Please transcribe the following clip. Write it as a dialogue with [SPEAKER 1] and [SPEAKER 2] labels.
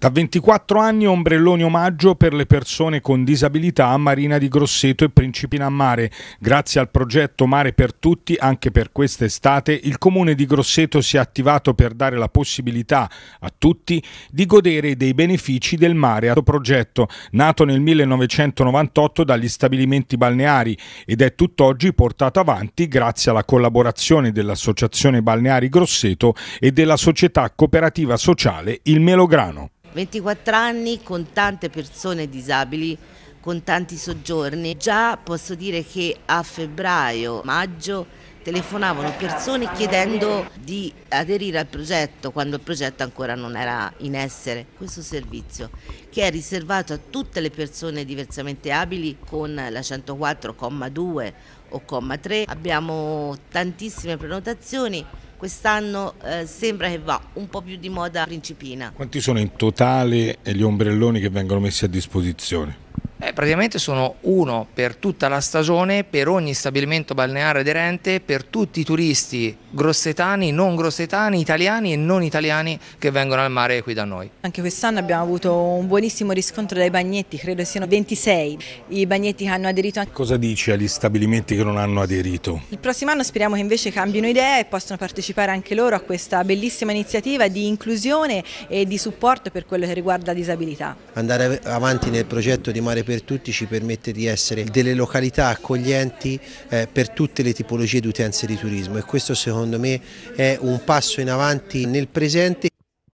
[SPEAKER 1] Da 24 anni ombrelloni omaggio per le persone con disabilità a Marina di Grosseto e Principina a Mare. Grazie al progetto Mare per Tutti, anche per quest'estate, il comune di Grosseto si è attivato per dare la possibilità a tutti di godere dei benefici del mare. Questo progetto, nato nel 1998 dagli stabilimenti balneari ed è tutt'oggi portato avanti grazie alla collaborazione dell'Associazione Balneari Grosseto e della società cooperativa sociale Il Melograno.
[SPEAKER 2] 24 anni con tante persone disabili, con tanti soggiorni. Già posso dire che a febbraio, maggio telefonavano persone chiedendo di aderire al progetto quando il progetto ancora non era in essere. Questo servizio che è riservato a tutte le persone diversamente abili con la 104,2 o 3 abbiamo tantissime prenotazioni quest'anno eh, sembra che va un po' più di moda principina.
[SPEAKER 1] Quanti sono in totale gli ombrelloni che vengono messi a disposizione?
[SPEAKER 3] praticamente sono uno per tutta la stagione, per ogni stabilimento balneare aderente, per tutti i turisti grossetani, non grossetani, italiani e non italiani che vengono al
[SPEAKER 4] mare qui da noi. Anche quest'anno abbiamo avuto un buonissimo riscontro dai bagnetti, credo siano 26 i bagnetti che hanno aderito.
[SPEAKER 1] Cosa dici agli stabilimenti che non hanno aderito?
[SPEAKER 4] Il prossimo anno speriamo che invece cambino idea e possano partecipare anche loro a questa bellissima iniziativa di inclusione e di supporto per quello che riguarda la disabilità.
[SPEAKER 5] Andare avanti nel progetto di Mare per tutti ci permette di essere delle località accoglienti eh, per tutte le tipologie di utenze di turismo e questo secondo me è un passo in avanti nel presente